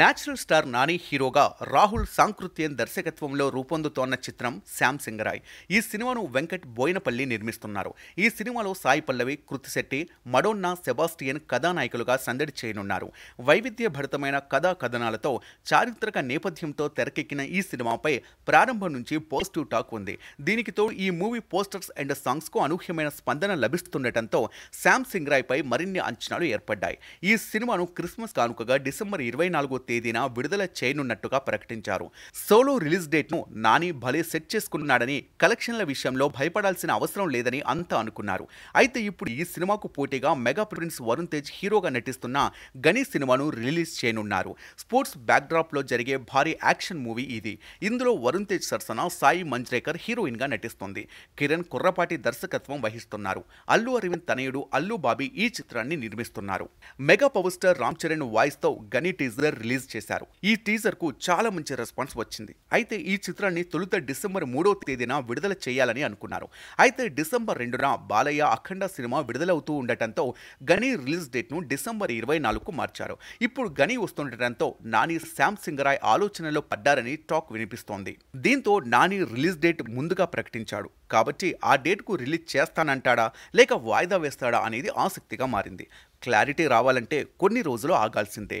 natural star Nani హీరోగా రాహుల్ సాంకృత్యం దర్శకత్వంలో రూపొందుతోన్న చిత్రం శ్యామ్ సింగరాయ్ ఈ సినిమాను వెంకట్ బోయినపల్లి నిర్మిస్తున్నారు ఈ సినిమాలో సాయి పల్లవి కృతిశెట్టి మడోన్నా సెబాస్టియన్ కథానాయకులుగా సందడి చేయనున్నారు వైవిధ్యభరితమైన కథా కథనాలతో చారిత్రక నేపథ్యంతో తెరకెక్కిన ఈ సినిమాపై ప్రారంభం నుంచి పాజిటివ్ టాక్ ఉంది దీనికి తోడు ఈ మూవీ పోస్టర్స్ అండ్ సాంగ్స్కు అనూహ్యమైన స్పందన లభిస్తుండటంతో శ్యామ్ సింగరాయ్పై మరిన్ని అంచనాలు ఏర్పడ్డాయి ఈ సినిమాను క్రిస్మస్ కానుకగా డిసెంబర్ ఇరవై నాలుగు తేదీన విడుదల చేయనున్నట్టుగా ప్రకటించారు సోలో రిలీజ్ డేట్ ను నాని భలే సెట్ చేసుకున్నాడని కలెక్షన్ల విషయంలో భయపడాల్సిన అవసరం లేదని అంతా అనుకున్నారు అయితే ఇప్పుడు ఈ సినిమాకు పోటీగా మెగా ప్రిన్స్ వరుణ్ తేజ్ హీరోగా నటిస్తున్న గణేష్ సినిమాను రిలీజ్ చేయనున్నారు స్పోర్ట్స్ బ్యాక్డ్రాప్ లో జరిగే భారీ యాక్షన్ మూవీ ఇది ఇందులో వరుణ్ తేజ్ సరసన సాయి మంజ్రేకర్ హీరోయిన్ గా నటిస్తుంది కిరణ్ కుర్రపాటి దర్శకత్వం వహిస్తున్నారు అల్లు అరవింద్ తనయుడు అల్లు బాబీ ఈ చిత్రాన్ని నిర్మిస్తున్నారు mega power star Ram Charan వాయిస్తో గని టీజర్ రిలీజ్ రిలీజ్ చేశారు ఈ టీజర్ కు చాలా మంచి రెస్పాన్స్ వచ్చింది అయితే ఈ చిత్రాన్ని తొలుత డిసెంబర్ మూడవ తేదీన విడుదల చేయాలని అనుకున్నారు అయితే డిసెంబర్ రెండున బాలయ్య అఖండ సినిమా విడుదలవుతూ ఉండటంతో గని రిలీజ్ డేట్ ను డిసెంబర్ ఇరవై నాలుగుకు మార్చారు ఇప్పుడు గని వస్తుండటంతో నాని శామ్ సింగరాయ్ ఆలోచనలో పడ్డారని టాక్ వినిపిస్తోంది దీంతో నాని రిలీజ్ డేట్ ముందుగా ప్రకటించాడు కాబట్టి ఆ డేట్ కు రిలీజ్ చేస్తానంటాడా లేక వాయిదా వేస్తాడా అనేది ఆసక్తిగా మారింది క్లారిటీ రావాలంటే కొన్ని రోజులు ఆగాల్సిందే